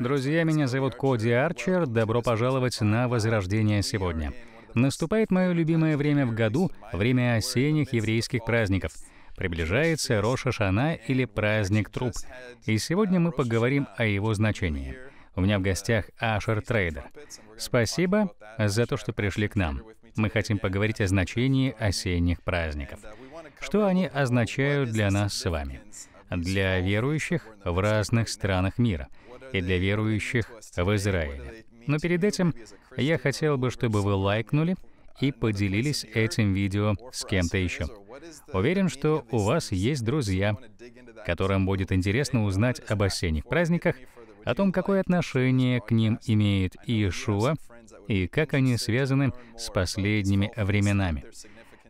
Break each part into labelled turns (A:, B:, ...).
A: Друзья, меня зовут Коди Арчер. Добро пожаловать на Возрождение сегодня. Наступает мое любимое время в году, время осенних еврейских праздников. Приближается Роша Шана или праздник труп. И сегодня мы поговорим о его значении. У меня в гостях Ашер Трейдер. Спасибо за то, что пришли к нам. Мы хотим поговорить о значении осенних праздников. Что они означают для нас с вами? Для верующих в разных странах мира и для верующих в Израиле. Но перед этим я хотел бы, чтобы вы лайкнули и поделились этим видео с кем-то еще. Уверен, что у вас есть друзья, которым будет интересно узнать об осенних праздниках, о том, какое отношение к ним имеет Иешуа и как они связаны с последними временами.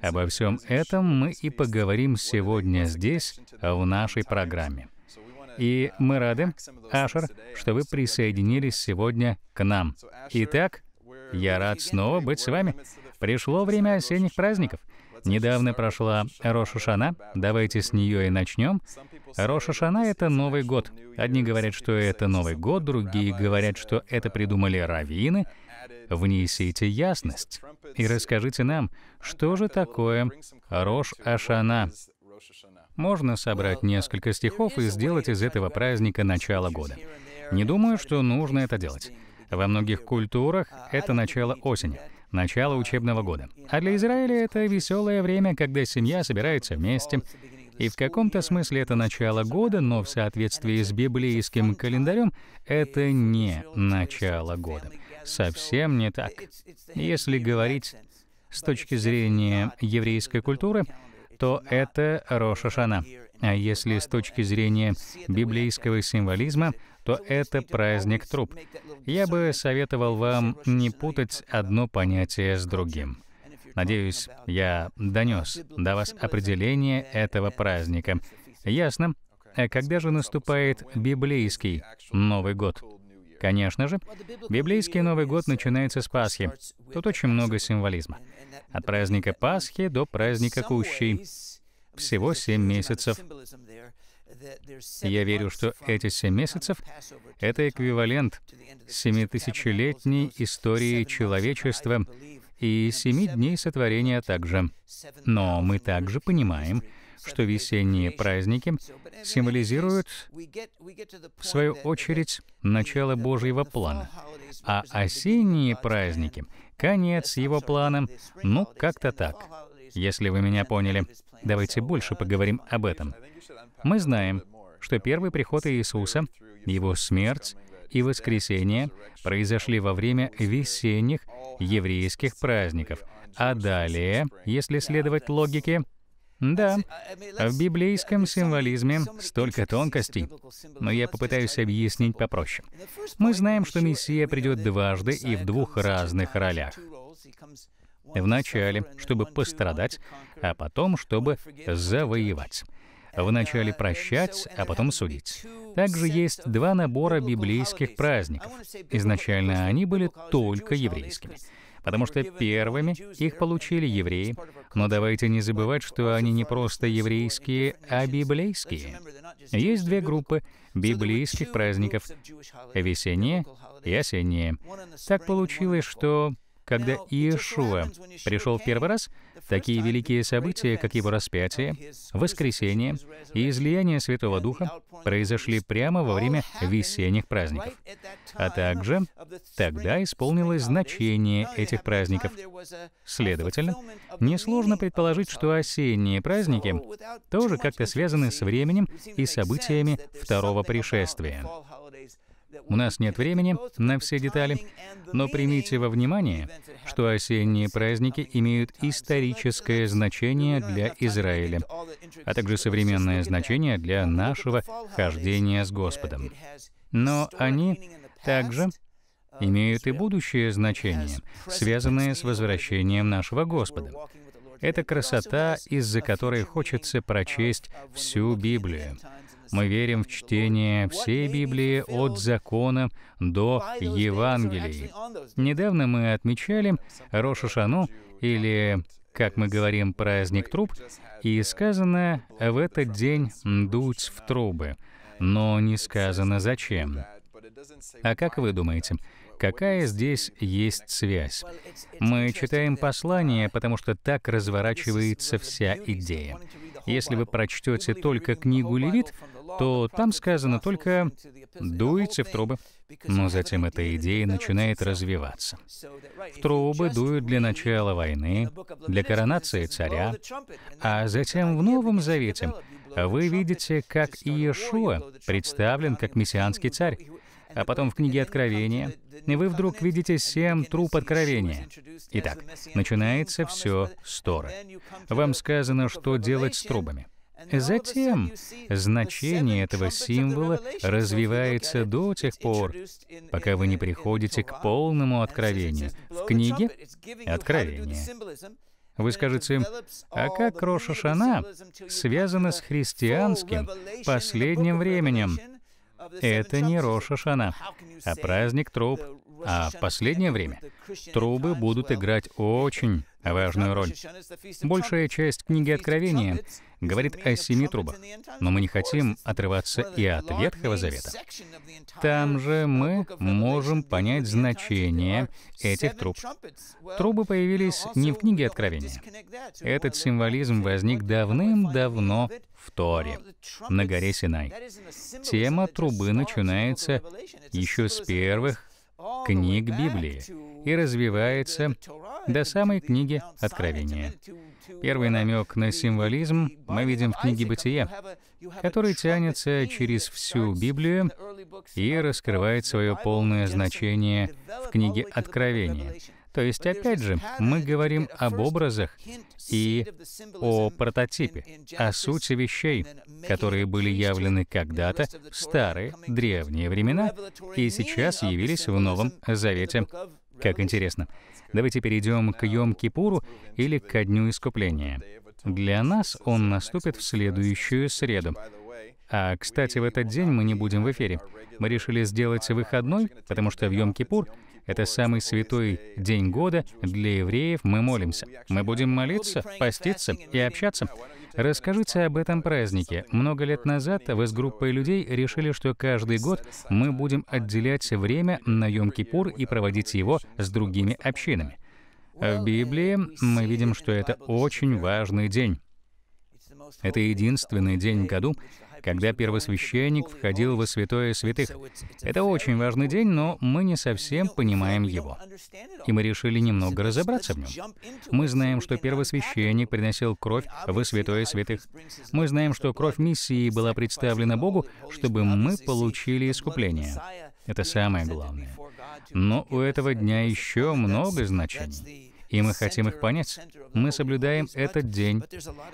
A: Обо всем этом мы и поговорим сегодня здесь, в нашей программе. И мы рады, Ашер, что вы присоединились сегодня к нам. Итак, я рад снова быть с вами. Пришло время осенних праздников. Недавно прошла Рошашана, давайте с нее и начнем. Рошашана — это Новый год. Одни говорят, что это Новый год, другие говорят, что это придумали раввины. Внесите ясность и расскажите нам, что же такое Рош-Ашана. Можно собрать несколько стихов и сделать из этого праздника начало года. Не думаю, что нужно это делать. Во многих культурах это начало осени, начало учебного года. А для Израиля это веселое время, когда семья собирается вместе. И в каком-то смысле это начало года, но в соответствии с библейским календарем это не начало года. Совсем не так. Если говорить с точки зрения еврейской культуры, то это Рош А если с точки зрения библейского символизма, то это праздник труп. Я бы советовал вам не путать одно понятие с другим. Надеюсь, я донес до вас определение этого праздника. Ясно. А когда же наступает библейский Новый год? Конечно же, библейский Новый год начинается с Пасхи. Тут очень много символизма. От праздника Пасхи до праздника Кущей. Всего семь месяцев. Я верю, что эти семь месяцев — это эквивалент семитысячелетней истории человечества и семи дней сотворения также. Но мы также понимаем, что весенние праздники символизируют, в свою очередь, начало Божьего плана, а осенние праздники — конец его плана, ну, как-то так. Если вы меня поняли, давайте больше поговорим об этом. Мы знаем, что первый приход Иисуса, его смерть и воскресение произошли во время весенних еврейских праздников, а далее, если следовать логике, да, а в библейском uh, символизме uh, столько тонкостей, uh, но я попытаюсь объяснить попроще. Мы знаем, что Мессия придет дважды и в двух разных ролях. Вначале, чтобы пострадать, а потом, чтобы завоевать. Вначале прощать, а потом судить. Также есть два набора библейских праздников. Изначально они были только еврейскими потому что первыми их получили евреи, но давайте не забывать, что они не просто еврейские, а библейские. Есть две группы библейских праздников — весенние и осенние. Так получилось, что когда Иешуа пришел в первый раз — Такие великие события, как его распятие, воскресение и излияние Святого Духа, произошли прямо во время весенних праздников. А также тогда исполнилось значение этих праздников. Следовательно, несложно предположить, что осенние праздники тоже как-то связаны с временем и событиями второго пришествия. У нас нет времени на все детали, но примите во внимание, что осенние праздники имеют историческое значение для Израиля, а также современное значение для нашего хождения с Господом. Но они также имеют и будущее значение, связанное с возвращением нашего Господа. Это красота, из-за которой хочется прочесть всю Библию. Мы верим в чтение всей Библии от закона до Евангелий. Недавно мы отмечали Рошашану или как мы говорим, праздник труб, и сказано в этот день дуть в трубы, но не сказано зачем. А как вы думаете, какая здесь есть связь? Мы читаем послание, потому что так разворачивается вся идея. Если вы прочтете только книгу Левит, то там сказано только «дуйте в трубы». Но затем эта идея начинает развиваться. В трубы дуют для начала войны, для коронации царя, а затем в Новом Завете вы видите, как Иешуа представлен как мессианский царь, а потом в книге Откровения, вы вдруг видите семь труп Откровения. Итак, начинается все с Торы. Вам сказано, что делать с трубами. Затем значение этого символа развивается до тех пор, пока вы не приходите к полному откровению. В книге «Откровение» Вы скажете, а как Роша Шана связана с христианским последним временем? Это не Роша Шана, а праздник труб. А в последнее время трубы будут играть очень важную роль. Большая часть книги Откровения говорит о семи трубах, но мы не хотим отрываться и от Ветхого Завета. Там же мы можем понять значение этих труб. Трубы появились не в книге Откровения. Этот символизм возник давным-давно в Торе, на горе Синай. Тема трубы начинается еще с первых книг Библии и развивается до самой книги Откровения. Первый намек на символизм мы видим в книге Бытия, который тянется через всю Библию и раскрывает свое полное значение в книге Откровения. То есть, опять же, мы говорим об образах и о прототипе, о сути вещей, которые были явлены когда-то в старые, древние времена и сейчас явились в Новом Завете как интересно. Давайте перейдем к Йом-Кипуру или ко Дню Искупления. Для нас он наступит в следующую среду. А, кстати, в этот день мы не будем в эфире. Мы решили сделать выходной, потому что в Йом-Кипур это самый святой день года. Для евреев мы молимся. Мы будем молиться, поститься и общаться. Расскажите об этом празднике. Много лет назад вы с группой людей решили, что каждый год мы будем отделять время на Йом-Кипур и проводить его с другими общинами. В Библии мы видим, что это очень важный день. Это единственный день в году, когда первосвященник входил во святое святых. Это очень важный день, но мы не совсем понимаем его. И мы решили немного разобраться в нем. Мы знаем, что первосвященник приносил кровь во святое святых. Мы знаем, что кровь Мессии была представлена Богу, чтобы мы получили искупление. Это самое главное. Но у этого дня еще много значений и мы хотим их понять. Мы соблюдаем этот день,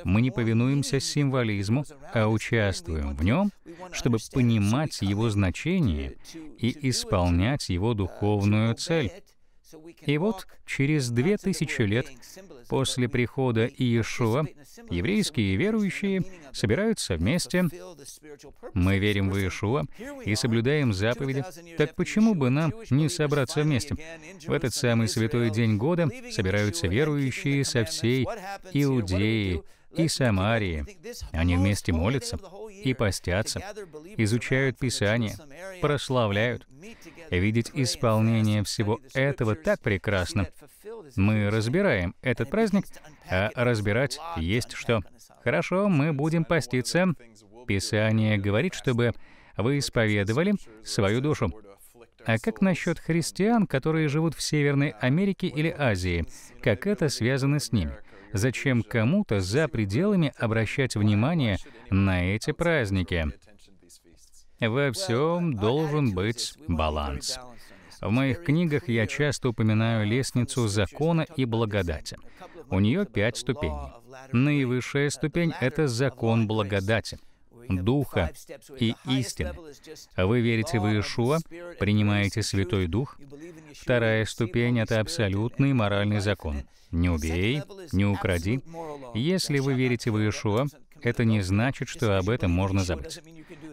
A: мы не повинуемся символизму, а участвуем в нем, чтобы понимать его значение и исполнять его духовную цель. И вот через две тысячи лет после прихода Иешуа еврейские верующие собираются вместе. Мы верим в Иешуа и соблюдаем заповеди. Так почему бы нам не собраться вместе? В этот самый святой день года собираются верующие со всей Иудеи, и Самарии. Они вместе молятся и постятся, изучают Писание, прославляют. Видеть исполнение всего этого так прекрасно. Мы разбираем этот праздник, а разбирать есть что. Хорошо, мы будем поститься. Писание говорит, чтобы вы исповедовали свою душу. А как насчет христиан, которые живут в Северной Америке или Азии? Как это связано с ними? Зачем кому-то за пределами обращать внимание на эти праздники? Во всем должен быть баланс. В моих книгах я часто упоминаю лестницу закона и благодати. У нее пять ступеней. Наивысшая ступень — это закон благодати — Духа и истины. А вы верите в Иешуа, принимаете Святой Дух. Вторая ступень — это абсолютный моральный закон. Не убей, не укради. Если вы верите в Иешуа, это не значит, что об этом можно забыть.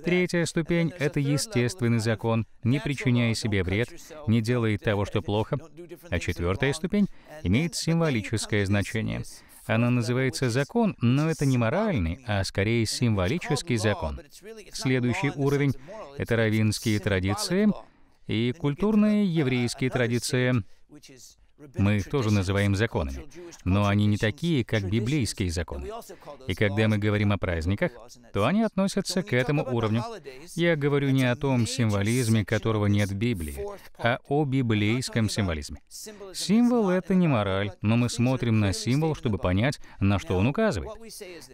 A: Третья ступень — это естественный закон, не причиняя себе вред, не делай того, что плохо. А четвертая ступень имеет символическое значение — она называется закон, но это не моральный, а скорее символический закон. Следующий уровень — это равинские традиции и культурные еврейские традиции. Мы их тоже называем законами, но они не такие, как библейские законы. И когда мы говорим о праздниках, то они относятся к этому уровню. Я говорю не о том символизме, которого нет в Библии, а о библейском символизме. Символ — это не мораль, но мы смотрим на символ, чтобы понять, на что он указывает.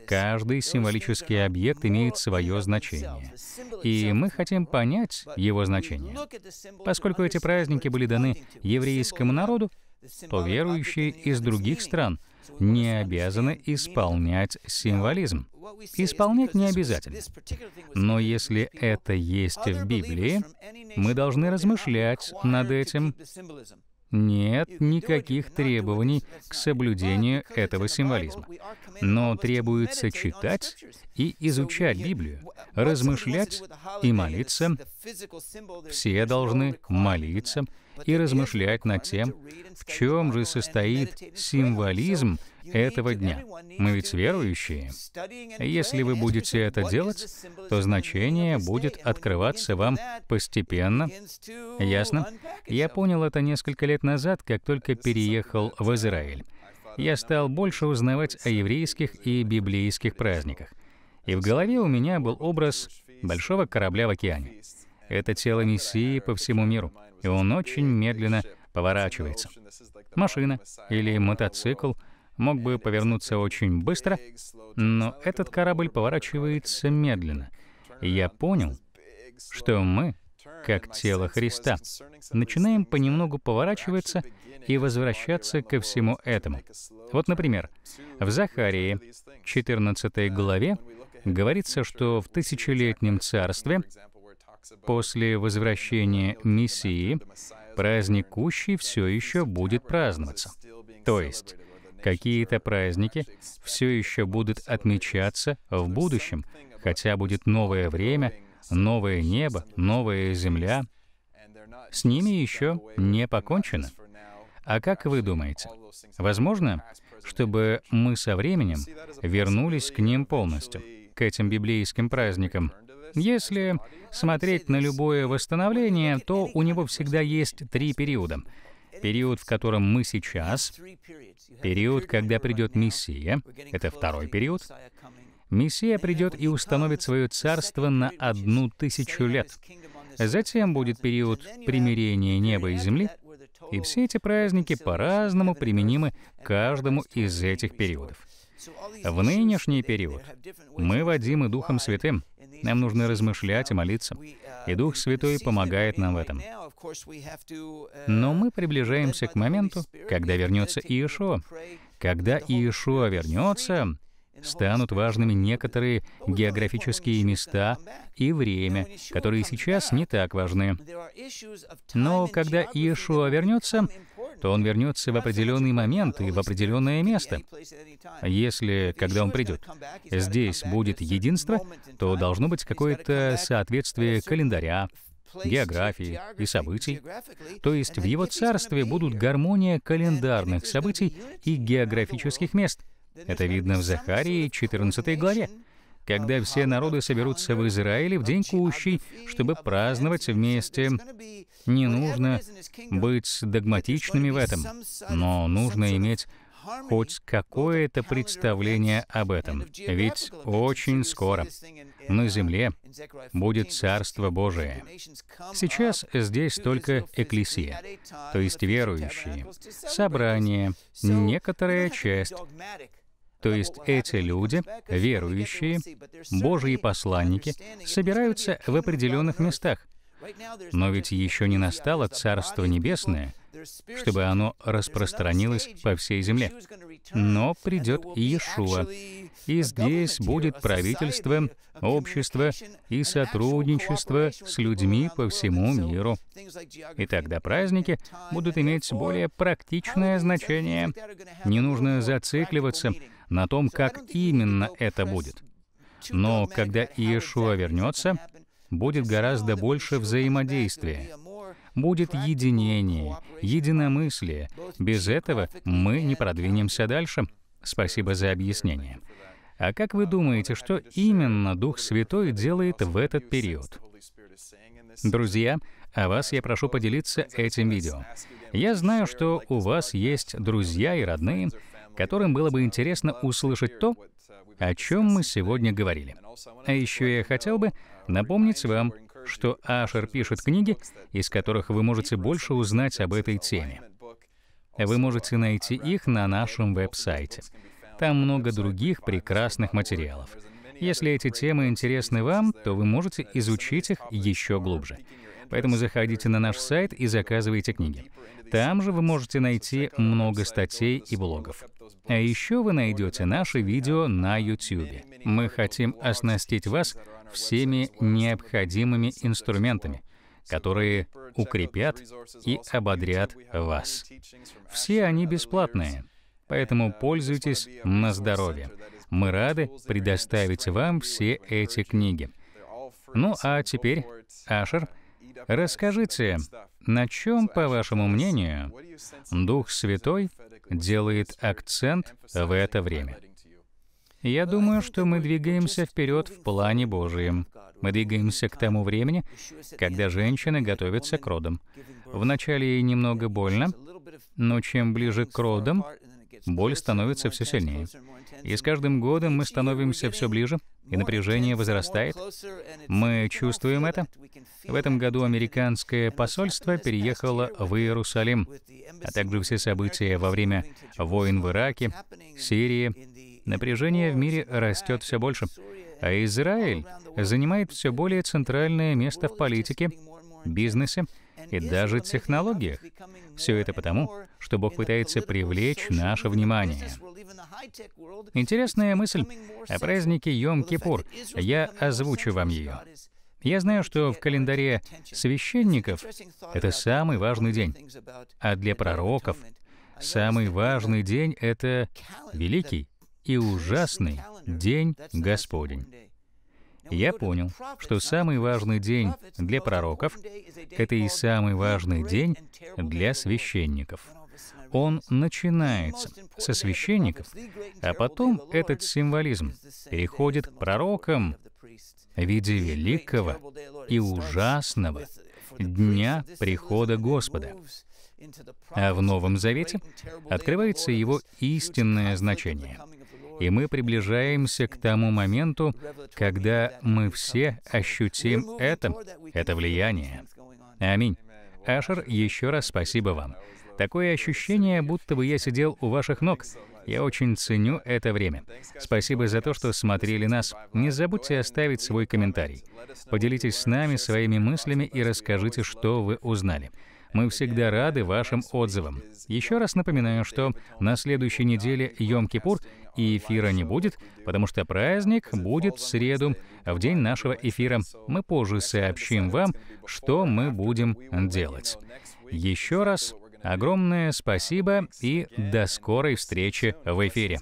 A: Каждый символический объект имеет свое значение, и мы хотим понять его значение. Поскольку эти праздники были даны еврейскому народу, то верующие из других стран не обязаны исполнять символизм. Исполнять не обязательно. Но если это есть в Библии, мы должны размышлять над этим. Нет никаких требований к соблюдению этого символизма. Но требуется читать и изучать Библию, размышлять и молиться. Все должны молиться, и размышлять над тем, в чем же состоит символизм этого дня. Мы ведь верующие. Если вы будете это делать, то значение будет открываться вам постепенно. Ясно? Я понял это несколько лет назад, как только переехал в Израиль. Я стал больше узнавать о еврейских и библейских праздниках. И в голове у меня был образ большого корабля в океане. Это тело Мессии по всему миру и он очень медленно поворачивается. Машина или мотоцикл мог бы повернуться очень быстро, но этот корабль поворачивается медленно. я понял, что мы, как тело Христа, начинаем понемногу поворачиваться и возвращаться ко всему этому. Вот, например, в Захарии, 14 главе, говорится, что в тысячелетнем царстве После возвращения Мессии праздник Кущи все еще будет праздноваться. То есть какие-то праздники все еще будут отмечаться в будущем, хотя будет новое время, новое небо, новая земля. С ними еще не покончено. А как вы думаете, возможно, чтобы мы со временем вернулись к ним полностью, к этим библейским праздникам, если смотреть на любое восстановление, то у него всегда есть три периода. Период, в котором мы сейчас, период, когда придет Мессия, это второй период, Мессия придет и установит свое царство на одну тысячу лет. Затем будет период примирения неба и земли, и все эти праздники по-разному применимы каждому из этих периодов. В нынешний период мы водимы Духом Святым, нам нужно размышлять и молиться. И Дух Святой помогает нам в этом. Но мы приближаемся к моменту, когда вернется Иешуа. Когда Иешуа вернется, станут важными некоторые географические места и время, которые сейчас не так важны. Но когда Иешуа вернется, то он вернется в определенный момент и в определенное место. Если, когда он придет, здесь будет единство, то должно быть какое-то соответствие календаря, географии и событий. То есть в его царстве будут гармония календарных событий и географических мест — это видно в Захарии 14 главе, когда все народы соберутся в Израиле в день кущий, чтобы праздновать вместе. Не нужно быть догматичными в этом, но нужно иметь хоть какое-то представление об этом. Ведь очень скоро на земле будет Царство Божие. Сейчас здесь только экклесия, то есть верующие, собрание, некоторая часть. То есть эти люди, верующие, Божьи посланники, собираются в определенных местах. Но ведь еще не настало Царство Небесное, чтобы оно распространилось по всей земле. Но придет Иешуа, и здесь будет правительство, общество и сотрудничество с людьми по всему миру. И тогда праздники будут иметь более практичное значение. Не нужно зацикливаться на том, как именно это будет. Но когда Иешуа вернется, будет гораздо больше взаимодействия, будет единение, единомыслие. Без этого мы не продвинемся дальше. Спасибо за объяснение. А как вы думаете, что именно Дух Святой делает в этот период? Друзья, а вас я прошу поделиться этим видео. Я знаю, что у вас есть друзья и родные, которым было бы интересно услышать то, о чем мы сегодня говорили. А еще я хотел бы напомнить вам, что Ашер пишет книги, из которых вы можете больше узнать об этой теме. Вы можете найти их на нашем веб-сайте. Там много других прекрасных материалов. Если эти темы интересны вам, то вы можете изучить их еще глубже. Поэтому заходите на наш сайт и заказывайте книги. Там же вы можете найти много статей и блогов. А еще вы найдете наши видео на YouTube. Мы хотим оснастить вас всеми необходимыми инструментами, которые укрепят и ободрят вас. Все они бесплатные, поэтому пользуйтесь на здоровье. Мы рады предоставить вам все эти книги. Ну а теперь, Ашер, Расскажите, на чем, по вашему мнению, Дух Святой делает акцент в это время? Я думаю, что мы двигаемся вперед в плане Божьем. Мы двигаемся к тому времени, когда женщины готовятся к родам. Вначале ей немного больно, но чем ближе к родам, боль становится все сильнее. И с каждым годом мы становимся все ближе, и напряжение возрастает. Мы чувствуем это. В этом году американское посольство переехало в Иерусалим, а также все события во время войн в Ираке, Сирии. Напряжение в мире растет все больше, а Израиль занимает все более центральное место в политике, бизнесе и даже технологиях. Все это потому, что Бог пытается привлечь наше внимание. Интересная мысль о празднике Йом-Кипур. Я озвучу вам ее. Я знаю, что в календаре священников это самый важный день, а для пророков самый важный день — это великий и ужасный день Господень я понял, что самый важный день для пророков — это и самый важный день для священников. Он начинается со священников, а потом этот символизм переходит к пророкам в виде великого и ужасного дня прихода Господа. А в Новом Завете открывается его истинное значение — и мы приближаемся к тому моменту, когда мы все ощутим это, это влияние. Аминь. Ашер, еще раз спасибо вам. Такое ощущение, будто бы я сидел у ваших ног. Я очень ценю это время. Спасибо за то, что смотрели нас. Не забудьте оставить свой комментарий. Поделитесь с нами своими мыслями и расскажите, что вы узнали. Мы всегда рады вашим отзывам. Еще раз напоминаю, что на следующей неделе Йом-Кипур и эфира не будет, потому что праздник будет в среду, в день нашего эфира. Мы позже сообщим вам, что мы будем делать. Еще раз огромное спасибо и до скорой встречи в эфире.